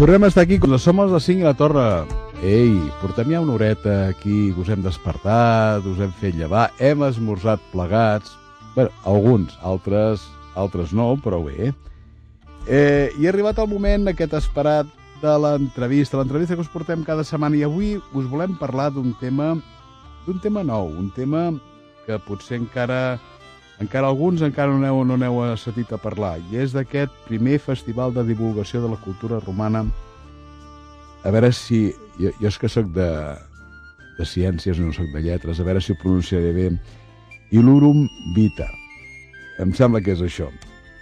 Tornem a estar aquí com som els de 5 i la torre. Ei, portem ja una horeta aquí, que us hem despertat, us hem fet llevar, hem esmorzat plegats. Bé, alguns, altres, altres no, però bé. Eh, I ha arribat el moment aquest esperat de l'entrevista, l'entrevista que us portem cada setmana i avui us volem parlar d'un tema d'un tema nou, un tema que potser encara encara alguns encara no n'heu no sentit a parlar i és d'aquest primer festival de divulgació de la cultura romana. A veure si... Jo, jo és que sóc de, de ciències, no sóc de lletres, a veure si ho pronunciaré bé. Ilurum Vita. Em sembla que és això.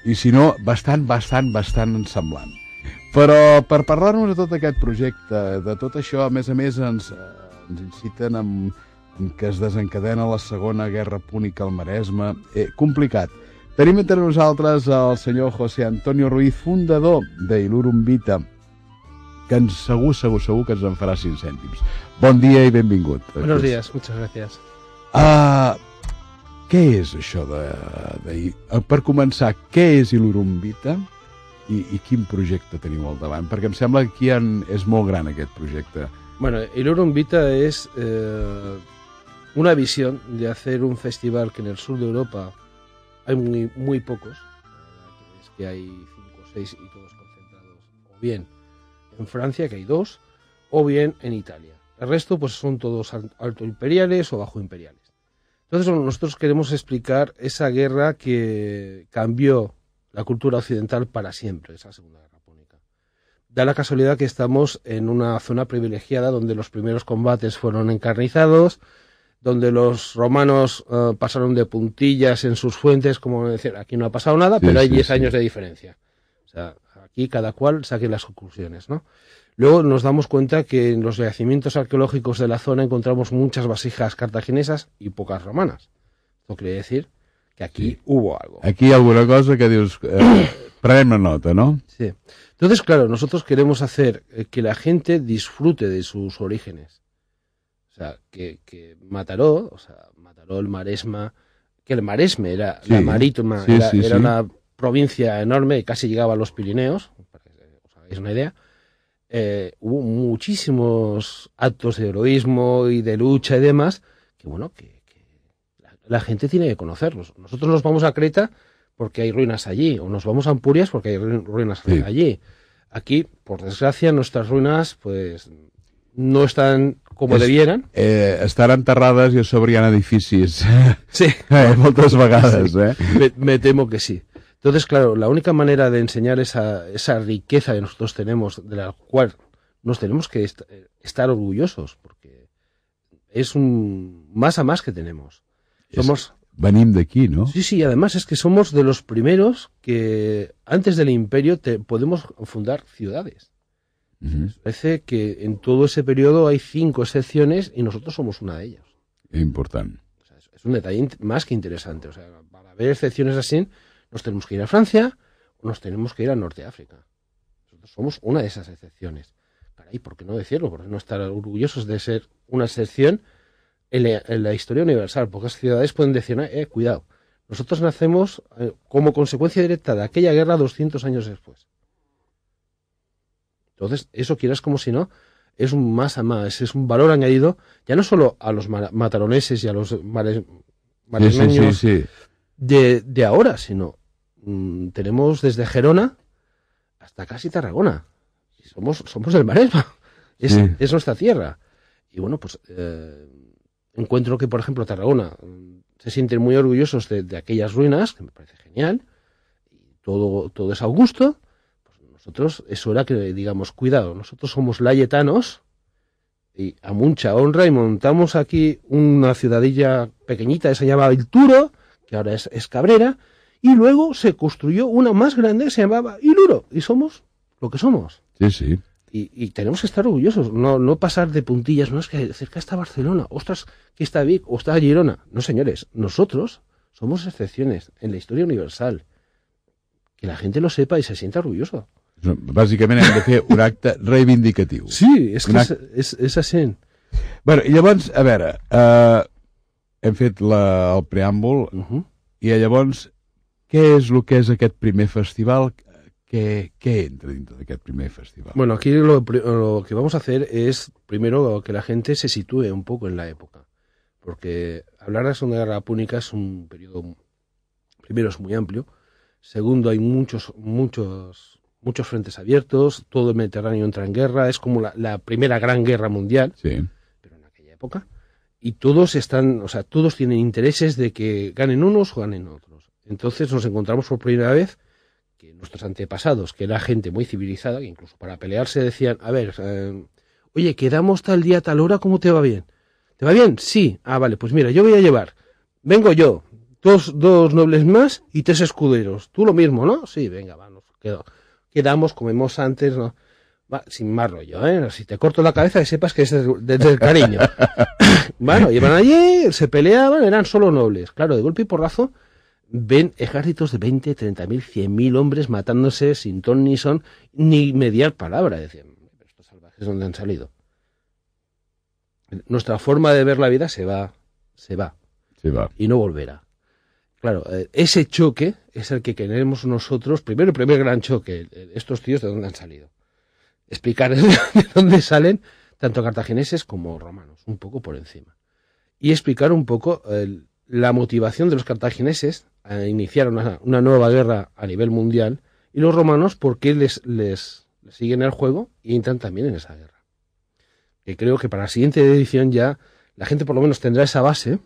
I si no, bastant, bastant, bastant semblant. Però per parlar-nos de tot aquest projecte, de tot això, a més a més, ens, eh, ens inciten amb, que es desencadena la Segona Guerra Púnica al Maresme. Eh, complicat. Tenim entre nosaltres el senyor José Antonio Ruiz, fundador Ilurum Vita, que ens, segur, segur, segur que ens en farà cinc cèntims. Bon dia i benvingut. Buenos días, muchas gracias. Ah, què és això de, de... Eh, per començar, què és Ilurum Vita i, i quin projecte teniu al davant? Perquè em sembla que aquí en, és molt gran aquest projecte. Bueno, Ilurum Vita és... Eh una visión de hacer un festival que en el sur de Europa hay muy, pocos, eh, que hay cinco o seis y todos concentrados, o bien en Francia, que hay dos, o bien en Italia. El resto pues son todos alto imperiales o bajo imperiales. Entonces nosotros queremos explicar esa guerra que cambió la cultura occidental para siempre, esa Segunda Guerra Pública... Da la casualidad que estamos en una zona privilegiada donde los primeros combates fueron encarnizados, donde los romanos eh, pasaron de puntillas en sus fuentes, como decir, aquí no ha pasado nada, pero hay 10 años de diferencia. O sea, aquí cada cual saque las conclusiones, ¿no? Luego nos damos cuenta que en los yacimientos arqueológicos de la zona encontramos muchas vasijas cartaginesas y pocas romanas. Esto quiere decir que aquí hubo algo. Aquí alguna cosa que Dios eh, nota, ¿no? Sí. Entonces, claro, nosotros queremos hacer eh, que la gente disfrute de sus orígenes que, que, Mataró, o sea, Mataró, el Maresma, que el Maresme era la marítima, era, una provincia enorme, casi llegaba a los Pirineos, para que os hagáis una idea. Eh, hubo muchísimos actos de heroísmo y de lucha y demás, que bueno, que, la, la, gente tiene que conocerlos. Nosotros nos vamos a Creta porque hay ruinas allí, o nos vamos a Ampurias porque hay ruinas allí. Aquí, por desgracia, nuestras ruinas, pues no están como debieran. Eh, estar enterradas y eso i a Sí. Eh, Me, temo que sí. Entonces, claro, la única manera de enseñar esa, riqueza que nosotros tenemos, de la cual nos tenemos que estar orgullosos, porque es un más a más que tenemos. Somos... Venimos de aquí, ¿no? Sí, sí, además es que somos de los primeros que antes del imperio te podemos fundar ciudades. Parece que en todo ese periodo hay cinco excepciones y nosotros somos una de ellas. Importante. es, un detalle más que interesante. O sea, para ver excepciones así, nos tenemos que ir a Francia o nos tenemos que ir a Norte África. Nosotros somos una de esas excepciones. ¿Y ¿por qué no decirlo? ¿Por qué no estar orgullosos de ser una excepción en la, historia universal? Pocas ciudades pueden decir, eh, cuidado, nosotros nacemos eh, como consecuencia directa de aquella guerra 200 años después. Entonces, eso quieras como si no, es un más a más, es un valor añadido, ya no solo a los mataroneses y a los maresmeños de, ahora, sino mm, tenemos desde Gerona hasta casi Tarragona. somos, somos del Maresma, es, nuestra tierra. Y bueno, pues eh, encuentro que, por ejemplo, Tarragona mm, se sienten muy orgullosos de, aquellas ruinas, que me parece genial, y todo, todo es augusto, nosotros eso era que digamos, cuidado, nosotros somos layetanos y a mucha honra y montamos aquí una ciudadilla pequeñita, se llamaba Turo que ahora es, Cabrera, y luego se construyó una más grande que se llamaba Iluro, y somos lo que somos. Sí, sí. Y, tenemos que estar orgullosos, no, no pasar de puntillas, no es que cerca está Barcelona, ostras, que está Vic o está Girona. No, señores, nosotros somos excepciones en la historia universal. Que la gente lo sepa y se sienta orgulloso. Básicamente hem de un acta reivindicativo Sí, es que es Bueno, a ver en eh, hem la, el preàmbul Y -huh. i llavors què és que és aquest primer festival? ¿Qué, entra dentro de aquel primer festival? Bueno, aquí lo, que vamos a hacer es, primero, que la gente se sitúe un poco en la época. Porque hablar de la Segunda Guerra Púnica es un periodo, primero, es muy amplio. Segundo, hay muchos, muchos muchos frentes abiertos, todo el Mediterráneo entra en guerra, es como la, primera gran guerra mundial, sí. pero en aquella época, y todos están, o sea, todos tienen intereses de que ganen unos o ganen otros. Entonces nos encontramos por primera vez que nuestros antepasados, que era gente muy civilizada, que incluso para pelearse decían, a ver, eh, oye, quedamos tal día, tal hora, ¿cómo te va bien? ¿Te va bien? Sí. Ah, vale, pues mira, yo voy a llevar, vengo yo, dos, dos nobles más y tres escuderos. Tú lo mismo, ¿no? Sí, venga, vamos, quedo. Quedamos, comemos antes, ¿no? Va, sin más rollo, ¿eh? Si te corto la cabeza, que sepas que es desde el cariño. bueno, llevan allí, se peleaban, eran solo nobles. Claro, de golpe y porrazo, ven ejércitos de 20, 30 mil, 100 mil hombres matándose sin ton ni son, ni mediar palabra. Decían, estos salvajes, ¿dónde han salido? Nuestra forma de ver la vida se va, se va. Se va. Y no volverá. Claro, eh, ese choque es el que queremos nosotros, primero el primer gran choque, eh, estos tíos de dónde han salido. Explicar de dónde salen tanto cartagineses como romanos, un poco por encima. Y explicar un poco la motivación de los cartagineses a iniciar una, nueva guerra a nivel mundial y los romanos por qué les, les, siguen el juego y entran también en esa guerra. Que creo que para la siguiente edición ya la gente por lo menos tendrá esa base,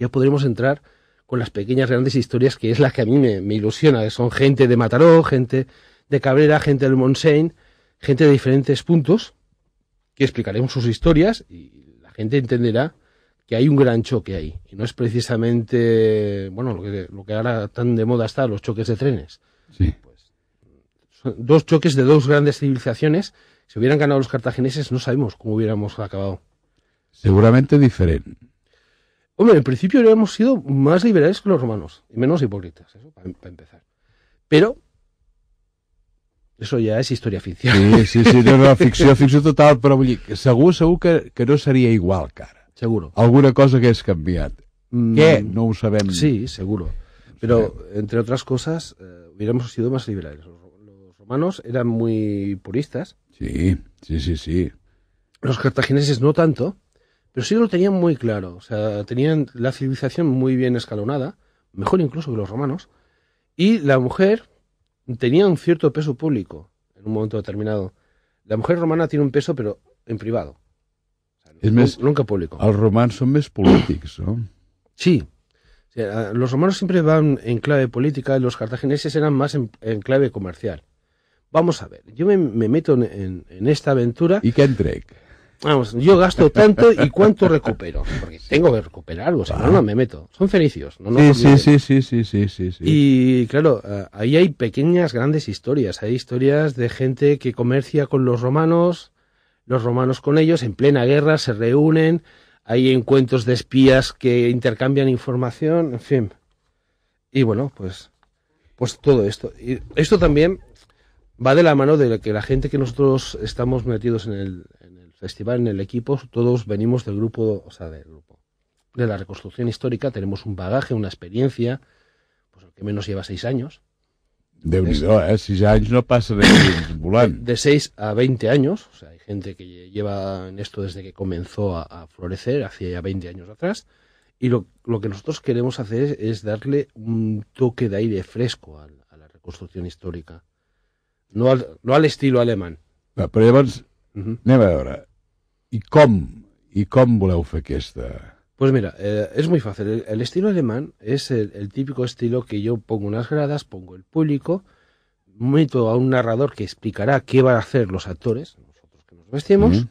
ya podremos entrar con las pequeñas grandes historias que es la que a mí me, ilusiona, que son gente de Mataró, gente de Cabrera, gente del Montseny, gente de diferentes puntos, que explicaremos sus historias y la gente entenderá que hay un gran choque ahí. Y no es precisamente, bueno, lo que, ahora tan de moda está, los choques de trenes. Sí. Pues, son dos choques de dos grandes civilizaciones. Si hubieran ganado los cartagineses, no sabemos cómo hubiéramos acabado. Seguramente diferente. Hombre, en principio hubiéramos sido más liberales que los romanos y menos hipócritas, eso para, em-, empezar. Pero eso ya es historia oficial. Sí, sí, sí, no, no, ficción total, pero según según que, no sería igual cara. Seguro. Alguna cosa que es cambiante. Mm. No sabemos. Sí, seguro. Pero, entre otras cosas, eh, hubiéramos sido más liberales. Los romanos eran muy puristas. Sí, sí, sí, sí. Los cartagineses no tanto. Pero sí lo tenían muy claro, o sea, tenían la civilización muy bien escalonada, mejor incluso que los romanos, y la mujer tenía un cierto peso público en un momento determinado. La mujer romana tiene un peso, pero en privado. nunca público. Al romanos son más políticos, no? Sí. los romanos siempre van en clave política, los cartagineses eran más en, clave comercial. Vamos a ver, yo me, meto en, esta aventura. ¿Y qué entrega? Vamos, yo gasto tanto y cuánto recupero. Porque tengo que recuperar algo, o sea, no, me meto. Son fenicios. sí, sí, sí, sí, sí, sí, sí, sí, Y claro, eh, ahí hay pequeñas, grandes historias. Hay historias de gente que comercia con los romanos, los romanos con ellos, en plena guerra, se reúnen. Hay encuentros de espías que intercambian información, en fin. Y bueno, pues, pues todo esto. Y esto también va de la mano de que la gente que nosotros estamos metidos en el, festival en el equipo, todos venimos del grupo, o sea, del grupo de la reconstrucción histórica, tenemos un bagaje, una experiencia, pues el que menos lleva seis años. Eh, de unido, ¿eh? Seis años no pasa de De seis a veinte años, o sea, hay gente que lleva en esto desde que comenzó a, florecer, hacía ya veinte años atrás, y lo, que nosotros queremos hacer es, darle un toque de aire fresco a, la reconstrucción histórica. No al, no al estilo alemán. Pero però llavors, I com? I com voleu fer está. Pues mira, eh, es muy fácil. El, estilo alemán es el, típico estilo que yo pongo unas gradas, pongo el público, meto a un narrador que explicará qué van a hacer los actores, nosotros que nos vestimos,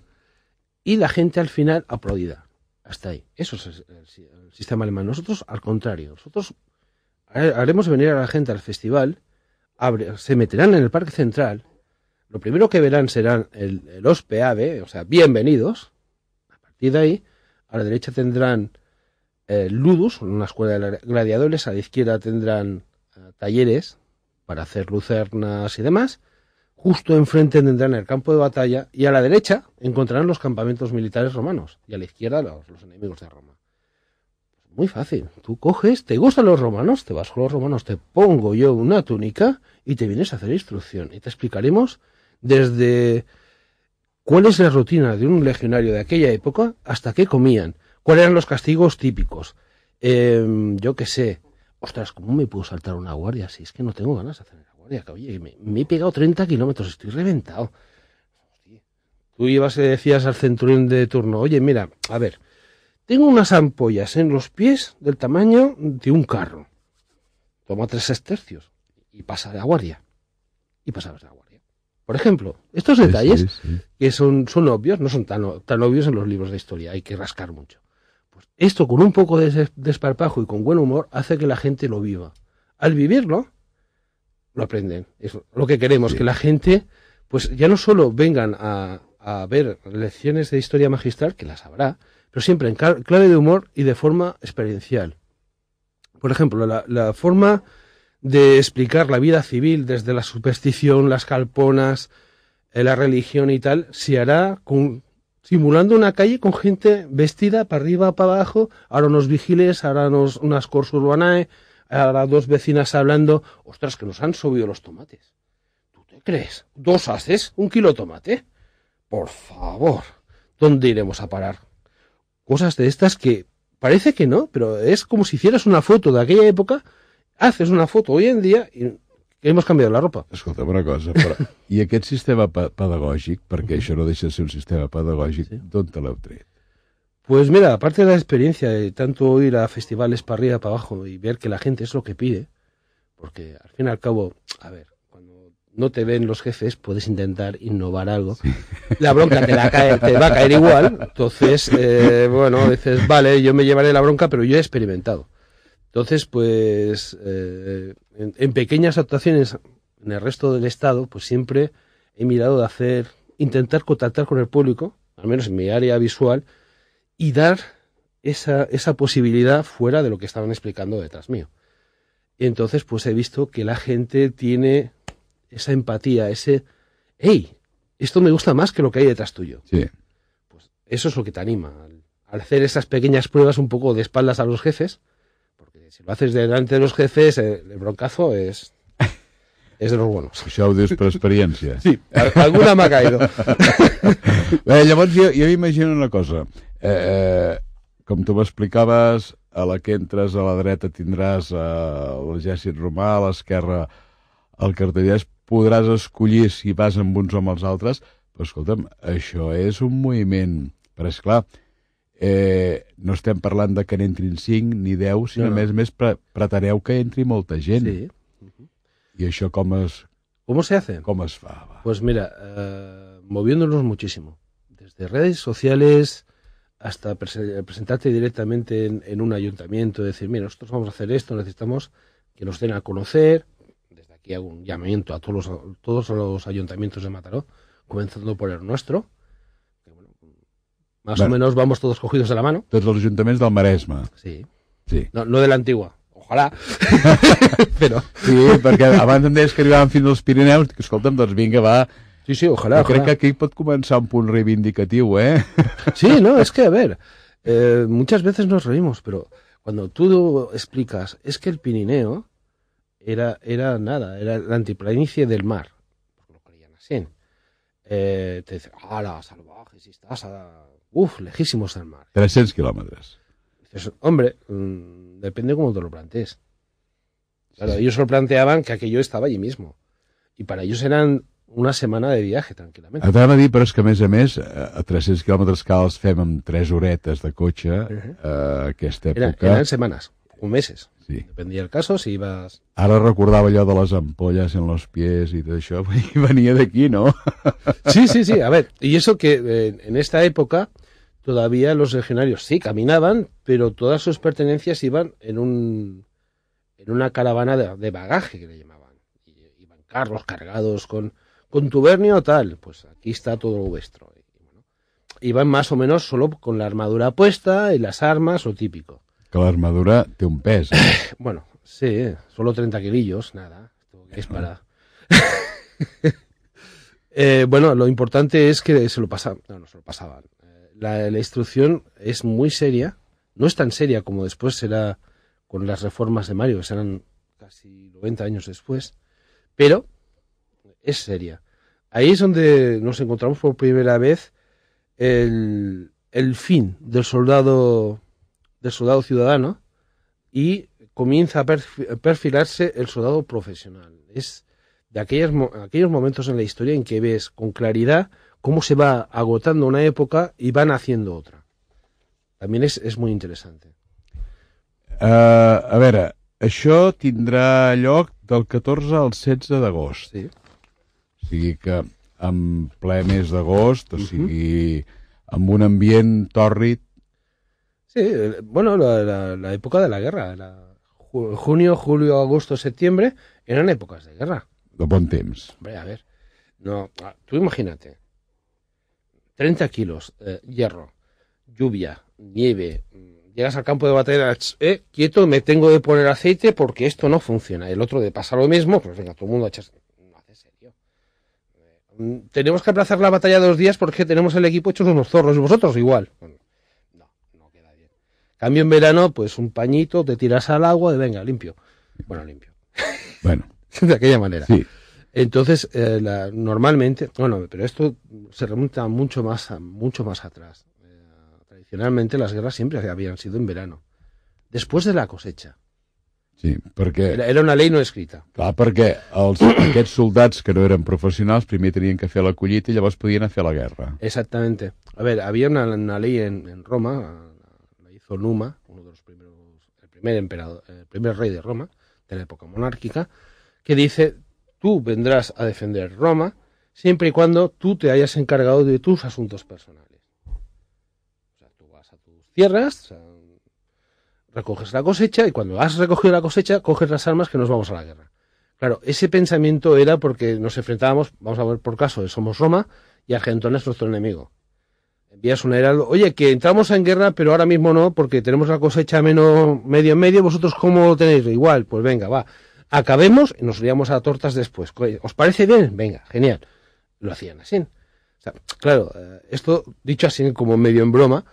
y la gente al final aplaudida. Hasta ahí. Eso es el, sistema alemán. Nosotros, al contrario, nosotros haremos venir a la gente al festival, se meterán en el Parque Central, lo primero que verán serán los los o sea, bienvenidos. A partir de ahí, a la derecha tendrán el eh, Ludus, una escuela de gladiadores, a la izquierda tendrán eh, talleres para hacer lucernas y demás. Justo enfrente tendrán el campo de batalla y a la derecha encontrarán los campamentos militares romanos y a la izquierda los, los enemigos de Roma muy fácil. Tú coges, te gustan los romanos, te vas con los romanos, te pongo yo una túnica y te vienes a hacer instrucción. Y te explicaremos desde cuál es la rutina de un legionario de aquella época hasta qué comían, cuáles eran los castigos típicos. Em, yo qué sé, ostras, ¿cómo me puedo saltar una guardia? Si es que no tengo ganas de hacer la guardia, oye, me, he pegado 30 kilómetros, estoy reventado. Tú ibas y decías al centurión de turno, oye, mira, a ver, tengo unas ampollas en los pies del tamaño de un carro. Toma tres estercios y pasa de la guardia. Y pasabas la guardia. Por ejemplo, estos detalles que son, son obvios, no son tan, tan obvios en los libros de historia, hay que rascar mucho. Pues esto con un poco de desparpajo y con buen humor hace que la gente lo viva. Al vivirlo, lo aprenden. Es lo que queremos, que la gente, pues ya no solo vengan a, ver lecciones de historia magistral, que las habrá, pero siempre en clave de humor y de forma experiencial. Por ejemplo, la forma de explicar la vida civil desde la superstición, las calponas, eh, la religión y tal, se hará con, simulando una calle con gente vestida para arriba, para abajo, ahora unos vigiles, ahora unos, unas corsos urbanae, ahora dos vecinas hablando, ostras, que nos han subido los tomates. ¿Tú te crees? ¿Dos haces? ¿Un kilo de tomate? Por favor, ¿dónde iremos a parar? Cosas de estas que parece que no, pero es como si hicieras una foto de aquella época haces una foto hoy en día y hemos cambiado la ropa. Escolta, una cosa, ¿y i aquest sistema pedagógico, pedagògic, perquè això no deixa de ser un sistema pedagógico, ¿dónde te l'heu tret? Pues mira, aparte de la experiencia de tanto ir a festivales para arriba, para abajo y ver que la gente es lo que pide, porque al fin y al cabo, a ver, cuando no te ven los jefes, puedes intentar innovar algo. La bronca te, va a caer igual, entonces, eh, bueno, dices, vale, yo me llevaré la bronca, pero yo he experimentado. Entonces, pues eh, en, pequeñas actuaciones en el resto del Estado, pues siempre he mirado de hacer, intentar contactar con el público, al menos en mi área visual, y dar esa, esa posibilidad fuera de lo que estaban explicando detrás mío. Y entonces, pues he visto que la gente tiene esa empatía, ese, hey, esto me gusta más que lo que hay detrás tuyo. Sí. Pues eso es lo que te anima, al hacer esas pequeñas pruebas un poco de espaldas a los jefes si lo haces delante de los jefes, eh, el broncazo es és de los buenos. Això ho dius per experiència. Sí, alguna m'ha caído. Bé, llavors jo, jo imagino una cosa. Eh, eh, com tu m'explicaves, a la que entres a la dreta tindràs eh, l'exèrcit romà, a l'esquerra el cartellers, podràs escollir si vas amb uns o amb els altres, però escolta'm, això és un moviment... Però és clar, Eh, no estén parlant de que n'entrin ni 10, sinó no, no. para més que entri molta ¿Y eso cómo se hace? ¿Cómo Pues mira, eh, moviéndonos muchísimo. Desde redes sociales hasta presentarte directamente en, un ayuntamiento, decir, mira, nosotros vamos a hacer esto, necesitamos que nos den a conocer. Desde aquí hago un llamamiento a todos todos los ayuntamientos de Mataró, comenzando por el nuestro, más o menos vamos todos cogidos de la mano. Todos los ayuntamientos del Maresme. Sí. sí. No, no de la ojalá pero Sí, porque antes de em deies que arribàvem fins los Pirineus. que escolta'm, pues venga, va, Sí, sí, ojalá. Yo creo que aquí puede comenzar un punto reivindicativo, ¿eh? Sí, no, es que, a ver, eh, muchas veces nos reímos, pero cuando tú explicas, es que el Pirineo era, era nada, era la antiplanicie del mar, porque lo creían así. Eh, te dicen, ¡Hala, salvajes, si estás a Uf, lejísimos del mar. 300 kilómetros. Entonces, hombre, mmm, depende cómo te lo plantees. Claro, ellos lo planteaban que aquello estaba allí mismo. Y para ellos eran una setmana de viatge, tranquil·lament. T'anava a dir, però és que a més a més, eh, a 300 quilòmetres que els fem amb tres horetes de cotxe, uh eh, -huh. a aquesta època... Era, eren setmanes. O meses. dependía el caso, si ibas... Ahora recordaba yo de las ampollas en los pies y de eso, venía de aquí, no? Sí, sí, sí. A ver, y eso que eh, en esta época todavía los legionarios sí caminaban, pero todas sus pertenencias iban en un en una caravana de, bagaje que le llamaban. Eh, iban carros cargados con, con tubernio tal, pues aquí está todo lo vuestro. Iban más o menos solo con la armadura puesta y las armas, lo típico. Con la armadura de un peso. Eh? Bueno, sí, eh, solo 30 kilillos, nada. Es para... Eh, bueno, lo importante es que se lo pasaban. No, no se lo pasaban. La, instrucción es muy seria. No es tan seria como después será con las reformas de Mario, que serán casi 90 años después. Pero es seria. Ahí es donde nos encontramos por primera vez el, el fin del soldado del soldado ciudadano y comienza a perfilarse el soldado profesional. Es de aquellos, aquellos momentos en la historia en que ves con claridad cómo se va agotando una época y van haciendo otra. También és, és molt interessant. Uh, eh, a veure, això tindrà lloc del 14 al 16 d'agost. Sí. O sigui que en ple mes d'agost, o sigui, uh -huh. amb un ambient tòrrid, Sí, eh, bueno, la, época de la guerra, junio, julio, agosto, septiembre, eran épocas de guerra. Los bon temps. a ver, no, ah, tú imagínate, 30 kilos, eh, hierro, lluvia, nieve, mm, llegas al campo de batalla, eh, quieto, me tengo de poner aceite porque esto no funciona. El otro de pasa lo mismo, pues venga, todo el mundo a No hace serio. Mm, tenemos que aplazar la batalla dos días porque tenemos el equipo hecho unos zorros y vosotros igual. Cambio en verano, pues un pañito, te tiras al agua y venga, limpio. Bueno, limpio. Bueno. de aquella manera. Sí. Entonces, eh, normalmente, bueno, pero esto se remonta mucho más, mucho más atrás. Eh, tradicionalmente las guerras siempre habían sido en verano, después de la cosecha. Sí, porque... Era, una ley no escrita. Clar, porque els, que no eran profesionales, primero tenían que hacer la collita y, llavors podían hacer la guerra. Exactamente. A ver, había una, ley en Roma, Numa, uno de los primeros, el primer emperador, el primer rey de Roma, de la época monárquica, que dice, tú vendrás a defender Roma siempre y cuando tú te hayas encargado de tus asuntos personales. O sea, tú vas a tus tierras, recoges la cosecha y cuando has recogido la cosecha, coges las armas que nos vamos a la guerra. Claro, ese pensamiento era porque nos enfrentábamos, vamos a ver por caso, Somos Roma y Argentona es nuestro enemigo envías un heraldo, oye, que entramos en guerra, pero ahora mismo no, porque tenemos la cosecha menos medio en medio, vosotros cómo lo tenéis, igual, pues venga, va, acabemos y nos liamos a tortas después. ¿Os parece bien? Venga, genial. Lo hacían así. O sea, claro, eh, esto dicho así como medio en broma,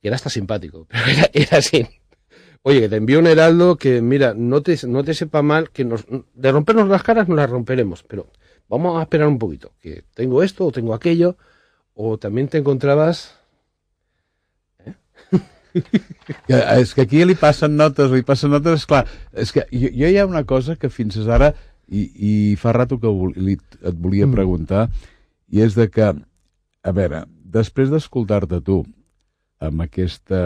que era hasta simpático, pero era, así. Oye, que te envío un heraldo que, mira, no te, no te sepa mal, que nos, de rompernos las caras no las romperemos, pero vamos a esperar un poquito, que tengo esto o tengo aquello. o también te encontrabas... ¿Eh? Ja, és que aquí li passen notes, li passen notes, és clar, és que jo, jo hi ha una cosa que fins ara, i, i fa rato que vol, li, et volia mm. preguntar, i és de que, a veure, després d'escoltar-te tu amb aquesta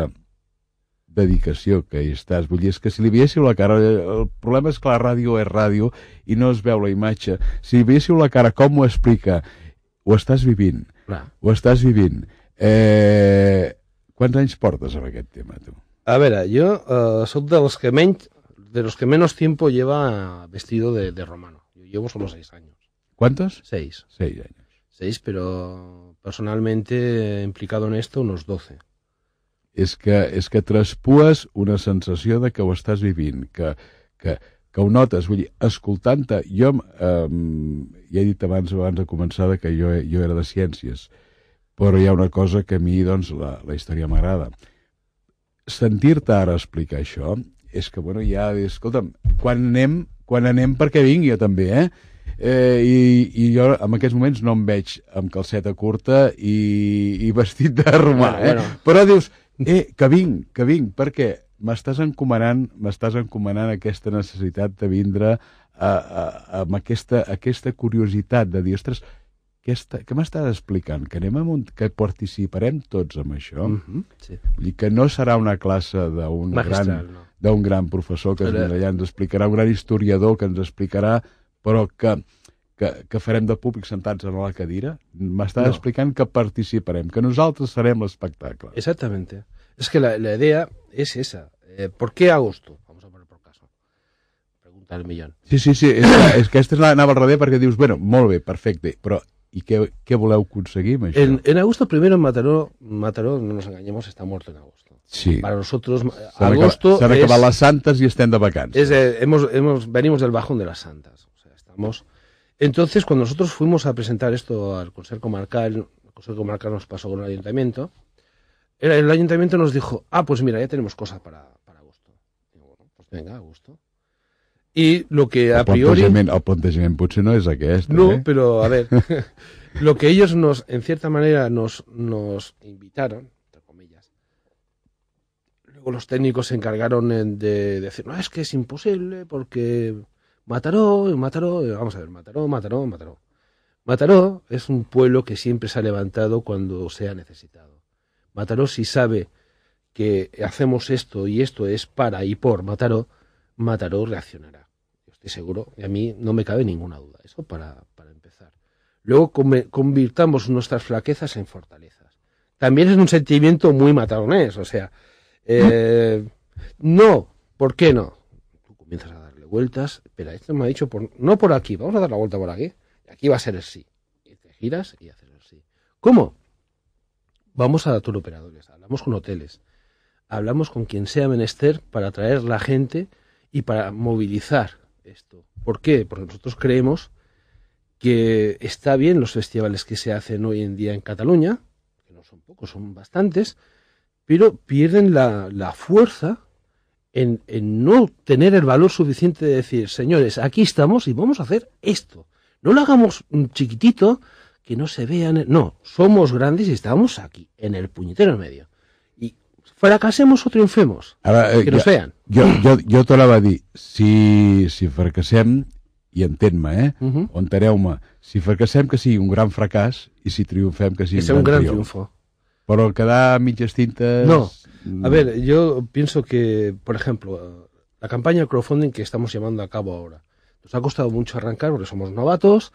dedicació que hi estàs, vull dir, és que si li veiéssiu la cara, el problema és que la ràdio és ràdio i no es veu la imatge, si li la cara, com ho explica, ho estàs vivint, Clar. Ho estàs vivint. Eh, quants anys portes amb aquest tema, tu? A veure, jo eh, soc dels que menys, de los que menos tiempo lleva vestido de, de romano. Yo llevo solo seis años. ¿Cuántos? Seis. Seis años. Seis, pero personalmente implicado en esto unos doce. És que, és que traspues una sensació de que ho estàs vivint, que, que, que ho notes, vull dir, escoltant-te, jo eh, ja he dit abans, abans de començar que jo, jo era de ciències, però hi ha una cosa que a mi, doncs, la, la història m'agrada. Sentir-te ara explicar això és que, bueno, ja, escolta'm, quan anem, quan anem perquè vinc jo també, eh? Eh, i, I jo en aquests moments no em veig amb calceta curta i, i vestit de romà, eh? Bueno, bueno. Però dius, eh, que vinc, que vinc, perquè m'estàs encomanant, m'estàs encomanant aquesta necessitat de vindre a, a, a, amb aquesta, aquesta curiositat de dir, ostres, què, què m'estàs explicant? Que, anem un, que participarem tots amb això? Mm -hmm. sí. Vull dir que no serà una classe d'un gran, no. gran professor que Però... allà ens explicarà, un gran historiador que ens explicarà, però que, que, que farem de públic sentats en la cadira? M'estàs no. explicant que participarem, que nosaltres serem l'espectacle. Exactament. Es que la, idea es esa. Eh, ¿Por qué agosto? Vamos a poner por caso. Pregunta del millón. Sí, sí, sí. Es que, esta es la, navarra al porque bueno, molve, perfecto. perfecte, ¿Y qué, qué voleu conseguir? En, agosto, primero, Mataró, Mataró, no nos engañemos, está muerto en agosto. Sí. Para nosotros, eh, agosto agosto... Se han las santas y estén de vacances. Eh, hemos, venimos del bajón de las santas. sea, estamos... Entonces, cuando nosotros fuimos a presentar esto al Consejo Comarcal, el Consejo Comarcal nos pasó con el ayuntamiento, el, ayuntamiento nos dijo, ah, pues mira, ya tenemos cosas para, para agosto. Y pues venga, agosto. y lo que a priori... no es No, eh? pero a ver, lo que ellos nos, en cierta manera, nos, nos invitaron, comillas, luego los técnicos se encargaron de decir, no, es que es imposible porque Mataró, Mataró, vamos a ver, Mataró, Mataró, Mataró. Mataró es un pueblo que siempre se ha levantado cuando se ha necesitado Mataró si sabe que hacemos esto y esto es para y por Mataró, Mataró reaccionará. Estoy seguro, y a mí no me cabe ninguna duda. Eso para, empezar. Luego convirtamos nuestras flaquezas en fortalezas. También es un sentimiento muy mataronés, o sea, eh, no, ¿por qué no? Tú comienzas a darle vueltas, pero esto me ha dicho, por, no por aquí, vamos a dar la vuelta por aquí. Aquí va a ser el sí. Y te giras y haces el sí. ¿Cómo? Vamos a tour operadores, hablamos con hoteles, hablamos con quien sea menester para atraer la gente y para movilizar esto. ¿Por qué? Porque nosotros creemos que está bien los festivales que se hacen hoy en día en Cataluña, que no son pocos, son bastantes, pero pierden la, fuerza en, en, no tener el valor suficiente de decir, señores, aquí estamos y vamos a hacer esto. No lo hagamos chiquitito que no se vean. No, somos grandes y estamos aquí, en el puñetero medio. Y fracasemos o triunfemos. Eh, que nos vean. Yo te lo si, si y ...y entén eh? Si fracasemos que sí, un gran fracaso... ...y si triunfemos que sí... un, gran, triunfo. Pero quedar mitges tintas... No. Mm. A ver, yo pienso que, por ejemplo, la campaña de crowdfunding que estamos llevando a cabo ahora, nos ha costado mucho arrancar porque somos novatos,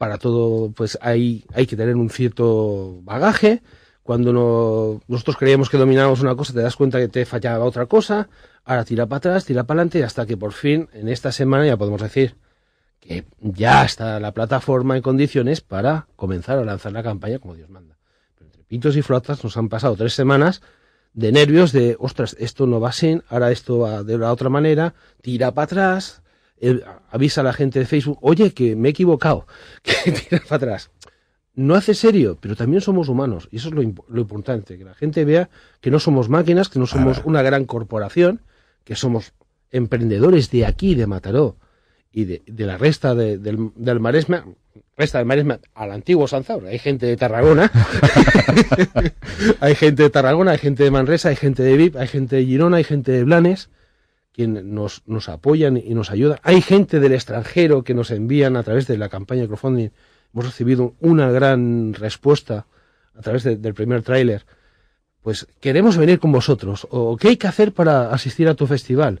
para todo pues hay, hay que tener un cierto bagaje. Cuando nosotros creíamos que dominábamos una cosa, te das cuenta que te fallaba otra cosa. Ahora tira para atrás, tira para adelante hasta que por fin en esta semana ya podemos decir que ya está la plataforma en condiciones para comenzar a lanzar la campaña como Dios manda. Pero entre pitos y flotas nos han pasado tres semanas de nervios de, ostras, esto no va sin, ahora esto va de la otra manera, tira para atrás, eh, avisa a la gente de Facebook, oye, que me he equivocado, que tira para atrás. No hace serio, pero también somos humanos, y eso es lo, lo importante, que la gente vea que no somos máquinas, que no ah, somos una gran corporación, que somos emprendedores de aquí, de Mataró, y de, la resta del, del, Maresma, resta del Maresma al antiguo Sanzaur. Hay gente de Tarragona, hay gente de Tarragona, hay gente de Manresa, hay gente de VIP, hay gente de Girona, hay gente de Blanes, quien nos, nos apoyan y nos ayudan. Hay gente del extranjero que nos envían a través de la campaña de crowdfunding. Hemos recibido una gran respuesta a través del primer tráiler. Pues queremos venir con vosotros. O qué hay que hacer para asistir a tu festival.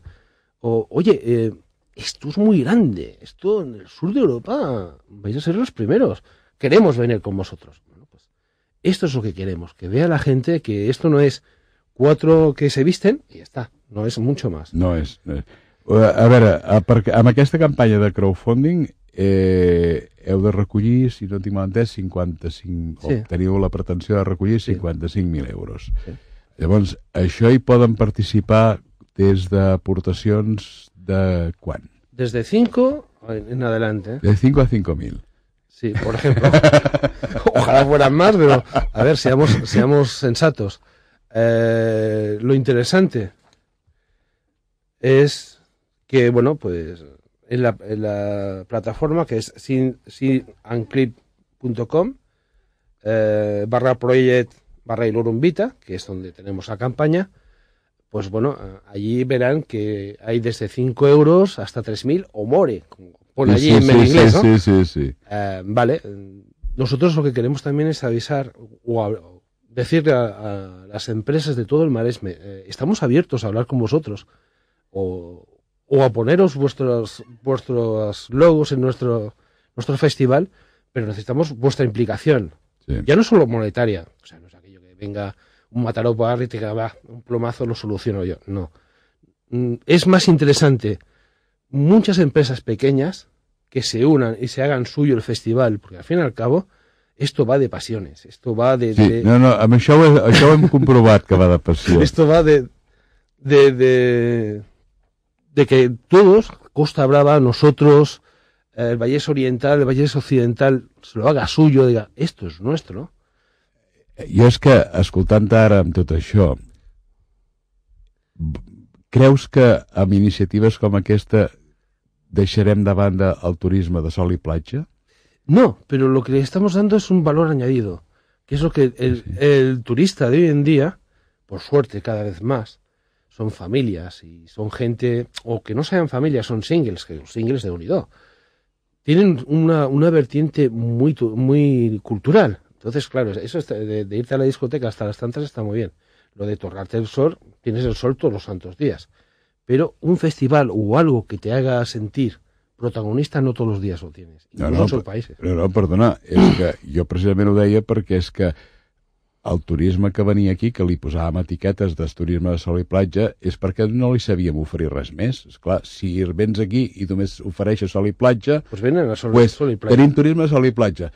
O oye, eh, esto es muy grande. Esto en el sur de Europa vais a ser los primeros. Queremos venir con vosotros. pues esto es lo que queremos. Que vea la gente que esto no es Cuatro que se visten y ja està. No és mucho más. No és. No es. A veure, perquè amb aquesta campanya de crowdfunding eh, heu de recollir, si no tinc mal entès, 55... Sí. O teniu la pretensió de recollir 55.000 sí. euros. Sí. Llavors, això hi poden participar des d'aportacions de quan? Des de 5 en adelante. De 5 a 5.000. Sí, por ejemplo. Ojalá fueran más, pero a ver, seamos, seamos sensatos. Eh, lo interesante es que, bueno, pues en la, plataforma que es Sinclip.com eh, barra project barra ilorumbita, que es donde tenemos la campaña, pues bueno, allí verán que hay desde 5 euros hasta 3.000 o more, como allí en inglés, vale, nosotros lo que queremos también es avisar o, decirle a, las empresas de todo el maresme, eh, estamos abiertos a hablar con vosotros o, a poneros vuestros, vuestros logos en nuestro, nuestro festival, pero necesitamos vuestra implicación. Ya no solo monetaria, o sea, no es aquello que venga un mataropo a y te va, un plomazo lo soluciono yo. No. Mm, es más interesante muchas empresas pequeñas que se unan y se hagan suyo el festival, porque al fin y al cabo esto va de pasiones, esto va de... de... Sí, no, no, amb això ho, això ho hem comprovat que va de passió. esto va de, de, de, de que todos, Costa Brava, nosotros, eh, el Vallès Oriental, el Vallès Occidental, se lo haga suyo, diga, esto es nuestro. I eh, és que, escoltant ara amb tot això, creus que amb iniciatives com aquesta deixarem de banda el turisme de sol i platja? No, pero lo que le estamos dando es un valor añadido, que es lo que el, turista de hoy en día, por suerte cada vez más, son familias y son gente, o que no sean familias, son singles, que son singles de unido. Tienen una, vertiente muy, muy cultural. Entonces, claro, eso de, irte a la discoteca hasta las tantas está muy bien. Lo de torrarte el sol, tienes el sol todos los santos días. Pero un festival o algo que te haga sentir protagonista no tots els dies ho tens. no, no, en países. No, no, perdona, és que jo precisament ho deia perquè és que el turisme que venia aquí, que li posàvem etiquetes de turisme de sol i platja, és perquè no li sabíem oferir res més. És clar, si vens aquí i només ofereixes sol i platja... Pues venen a sol, pues, sol i platja. Tenim turisme de sol i platja.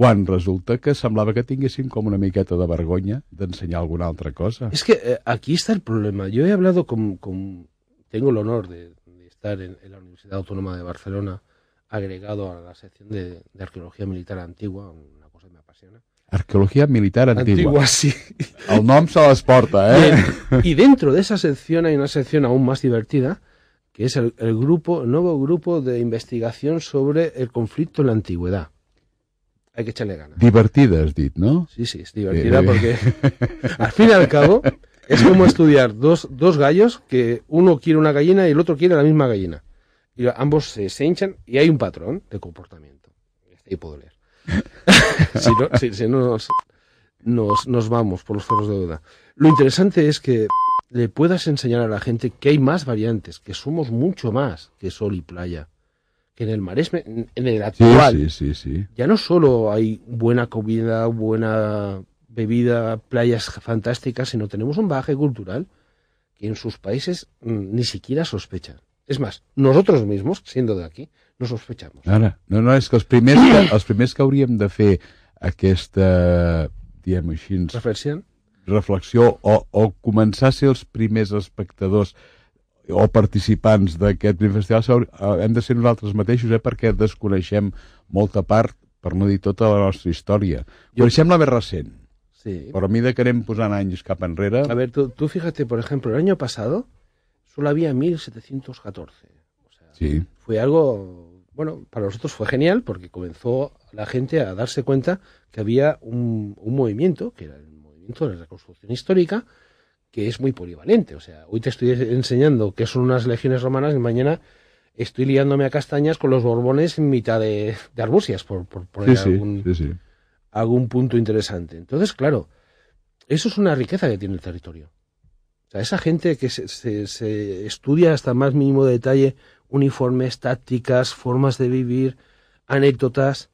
Quan resulta que semblava que tinguéssim com una miqueta de vergonya d'ensenyar alguna altra cosa. És que eh, aquí està el problema. Jo he hablado com... com... Tengo el honor de, estar en, la Universidad Autónoma de Barcelona, agregado a la sección de, Arqueología Militar Antigua, una cosa que me apasiona. Arqueología militar antigua. Antigua, sí. El nom se les porta, ¿eh? Y dentro de esa sección hay una sección aún más divertida, que es el, grupo, nuevo grupo de investigación sobre el conflicto en la antigüedad. Hay que echarle ganas. Divertida, has no? Sí, sí, es divertida porque, al fin y al cabo, es como estudiar dos, gallos que uno quiere una gallina y el otro quiere la misma gallina. Y ambos se, hinchan y hay un patrón de comportamiento. Este ahí puedo leer. si no, nos, vamos por los cerros de duda. Lo interesante es que le puedas enseñar a la gente que hay más variantes, que somos mucho más que sol y playa. Que en el maresme, en el actual, ya no solo hay buena comida, buena bebida, playas fantásticas, sino tenemos un bagaje cultural que en sus países mm, ni siquiera sospechan. Es más, nosaltres mismos, siendo aquí, no sospechamos. Ara, no, no, és que els primers que, els primers que hauríem de fer aquesta, diguem així... Reflexió? Reflexió, o, o començar a ser els primers espectadors o participants d'aquest festival eh, hem de ser nosaltres mateixos, eh, perquè desconeixem molta part, per no dir tota la nostra història. Jo... Coneixem la més recent. Por mí de que anem años capa cap A ver, tú, fíjate, por ejemplo, el año pasado solo había 1714. O sea, sí. Fue algo, bueno, para nosotros fue genial porque comenzó la gente a darse cuenta que había un, movimiento, que era el movimiento de la reconstrucción histórica, que es muy polivalente. O sea, hoy te estoy enseñando qué son unas legiones romanas y mañana estoy liándome a castañas con los borbones en mitad de, Arbusias, por, por poner sí, sí algún punto interesante. Entonces, claro, eso es una riqueza que tiene el territorio. O sea, esa gente que se, estudia hasta más mínimo detalle uniformes, tácticas, formas de vivir, anécdotas,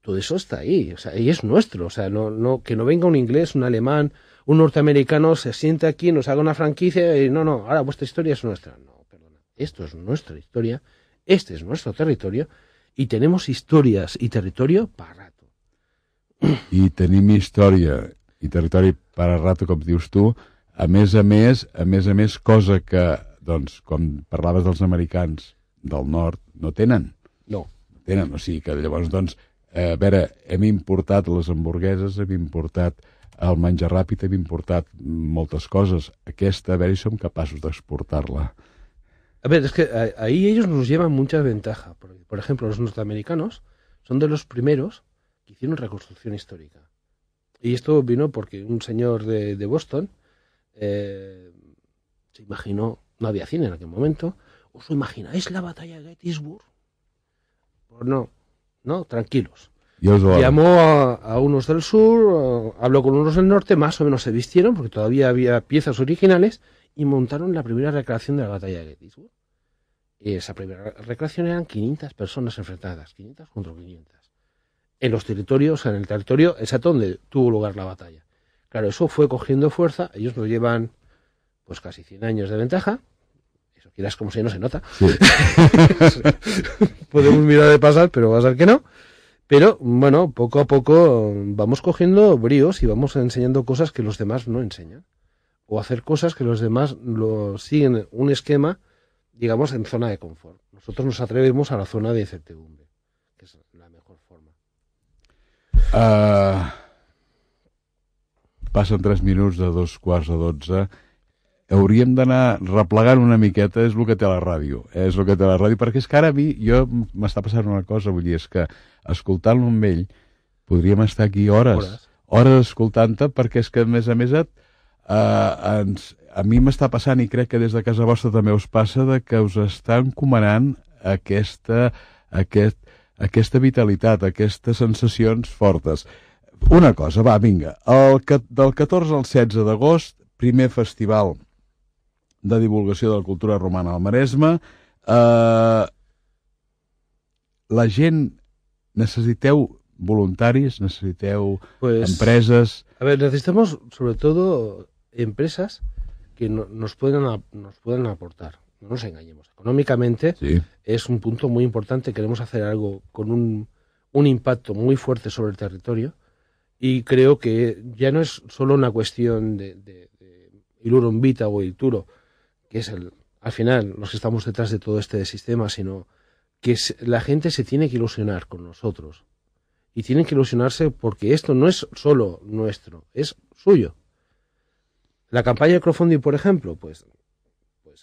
todo eso está ahí, o sea, y es nuestro, o sea, no, que no venga un inglés, un alemán, un norteamericano, se siente aquí, nos haga una franquicia y no, no, ahora vuestra historia es nuestra. No, perdona, esto es nuestra historia, este es nuestro territorio y tenemos historias y territorio para i tenim història i territori per a rato, com dius tu, a més a més, a més a més, cosa que, doncs, com parlaves dels americans del nord, no tenen. No. no tenen, o sigui que llavors, doncs, eh, a veure, hem importat les hamburgueses, hem importat el menjar ràpid, hem importat moltes coses. Aquesta, a veure, som capaços d'exportar-la. A veure, és que eh, ahí ells nos llevan mucha ventaja. Per exemple, els nord-americanos són de los primeros hicieron reconstrucción histórica. Y esto vino porque un señor de, Boston eh, se imaginó, no había cine en aquel momento, ¿os imagináis la batalla de Gettysburg? Pues no, no, tranquilos. Llamó a, unos del sur, habló con unos del norte, más o menos se vistieron, porque todavía había piezas originales, y montaron la primera recreación de la batalla de Gettysburg. Y esa primera recreación eran 500 personas enfrentadas, 500 contra 500 en los territorios, en el territorio exacto donde tuvo lugar la batalla. Claro, eso fue cogiendo fuerza, ellos nos llevan pues casi 100 años de ventaja, eso quieras como si no se nota, podemos mirar de pasar, pero va a ser que no. Pero bueno, poco a poco vamos cogiendo bríos y vamos enseñando cosas que los demás no enseñan. O hacer cosas que los demás lo siguen un esquema, digamos, en zona de confort. Nosotros nos atrevemos a la zona de incertidumbre. Uh, passen 3 minuts de dos quarts a 12 hauríem d'anar replegant una miqueta, és el que té la ràdio, eh, és el que té la ràdio, perquè és que ara a mi, jo m'està passant una cosa, vull dir, és que escoltant-lo amb ell, podríem estar aquí hores, hores, hores escoltant-te, perquè és que, a més a més, et, eh, ens, a mi m'està passant, i crec que des de casa vostra també us passa, de que us està encomanant aquesta, aquest, aquesta vitalitat, aquestes sensacions fortes. Una cosa, va, vinga, el, del 14 al 16 d'agost, primer festival de divulgació de la cultura romana al Maresme, eh, la gent, necessiteu voluntaris, necessiteu pues, empreses... A ver, necesitamos sobre todo empresas que no, nos, poden nos pueden aportar. no nos engañemos, económicamente es un punto muy importante, queremos hacer algo con un, impacto muy fuerte sobre el territorio y creo que ya no es solo una cuestión de, de, Vita o Ilturo, que es el, al final los que estamos detrás de todo este sistema, sino que la gente se tiene que ilusionar con nosotros. Y tienen que ilusionarse porque esto no es solo nuestro, es suyo. La campaña de crowdfunding, por ejemplo, pues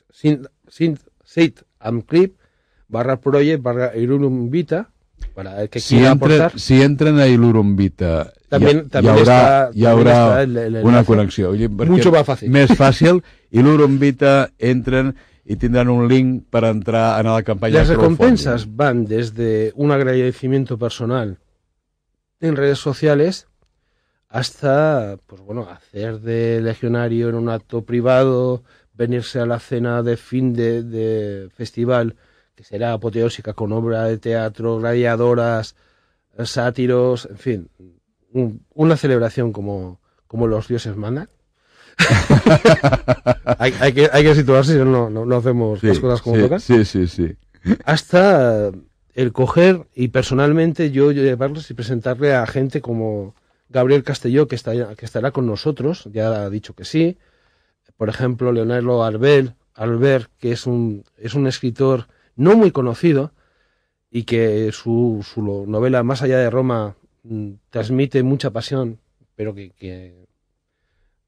pues, sin synth, clip barra project barra Ilurum Vita para el que si Si entran a Ilurum Vita también, está habrá una conexión Mucho más fácil. y Vita entren y tendrán un link para entrar a la campaña. Las recompensas van desde un agradecimiento personal en redes sociales hasta, pues bueno, hacer de legionario en un acto privado, venirse a la cena de fin de, festival, que será apoteósica con obra de teatro, gladiadoras, sátiros, en fin, una celebración como, como los dioses mandan. hay, que, hay que situarse, no, no, no hacemos las cosas como tocan. Sí, sí, sí. Hasta el coger y personalmente yo llevarles y presentarle a gente como Gabriel Castelló, que, está, que estará con nosotros, ya ha dicho que sí, por ejemplo, Leonardo Arbel, Albert, que es un, es un escritor no muy conocido y que su, su novela Más allá de Roma mm, transmite mucha pasión, pero que, que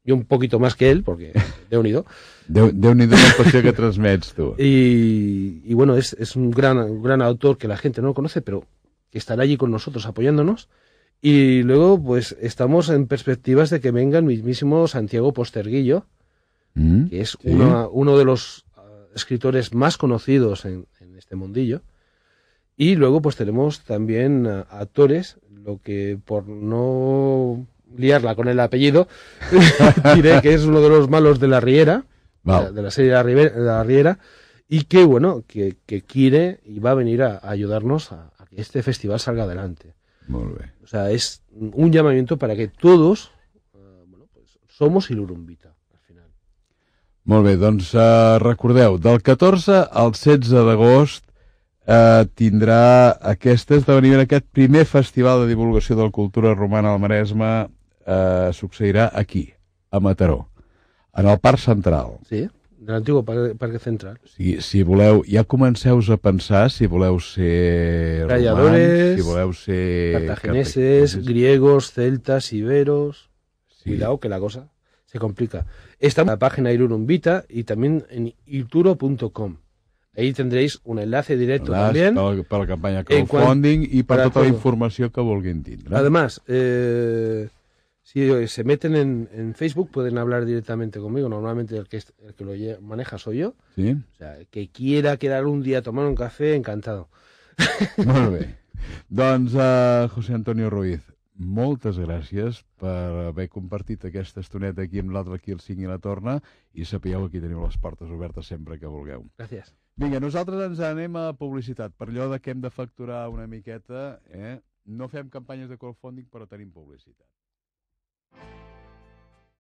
yo un poquito más que él, porque de unido. De, unido la pasión que transmets tú. Y, y bueno, es, es, un, gran, gran autor que la gente no conoce, pero que estará allí con nosotros apoyándonos. Y luego, pues estamos en perspectivas de que venga el mismísimo Santiago Posterguillo, Mm. que es uno, de los ah, escritores más conocidos en, este mundillo. Y luego pues tenemos también actores, lo que por no liarla con el apellido, diré que es uno de los malos de la Riera, de, la serie de la, Riera, y que bueno, que, quiere y va a venir a, ayudarnos a, que este festival salga adelante. O sea, es un llamamiento para que todos ah, pues, somos Ilurumbita. Molt bé, doncs uh, recordeu, del 14 al 16 d'agost eh, tindrà aquest esdeveniment, aquest primer festival de divulgació de la cultura romana al Maresme eh, succeirà aquí, a Mataró, en el Parc Central. Sí, de l'antigo Parc, Parc Central. Si, si voleu, ja comenceu a pensar si voleu ser romans, si voleu ser... Cartagineses, griegos, celtas, iberos... Sí. Cuidao, que la cosa se complica. Está en la página Irurumbita y también en ilturo.com. Ahí tendréis un enlace directo también. Para, la campaña crowdfunding y para, toda la información que a Además, eh, si se meten en, Facebook pueden hablar directamente conmigo. Normalmente el que, lo maneja soy yo. ¿Sí? O sea, que quiera quedar un día a tomar un café, encantado. Muy bien. Eh, José Antonio Ruiz, moltes gràcies per haver compartit aquesta estoneta aquí amb l'altre aquí al 5 i la torna i sapigueu que aquí teniu les portes obertes sempre que vulgueu. Gràcies. Vinga, nosaltres ens anem a publicitat. Per allò de que hem de facturar una miqueta, eh? no fem campanyes de crowdfunding però tenim publicitat.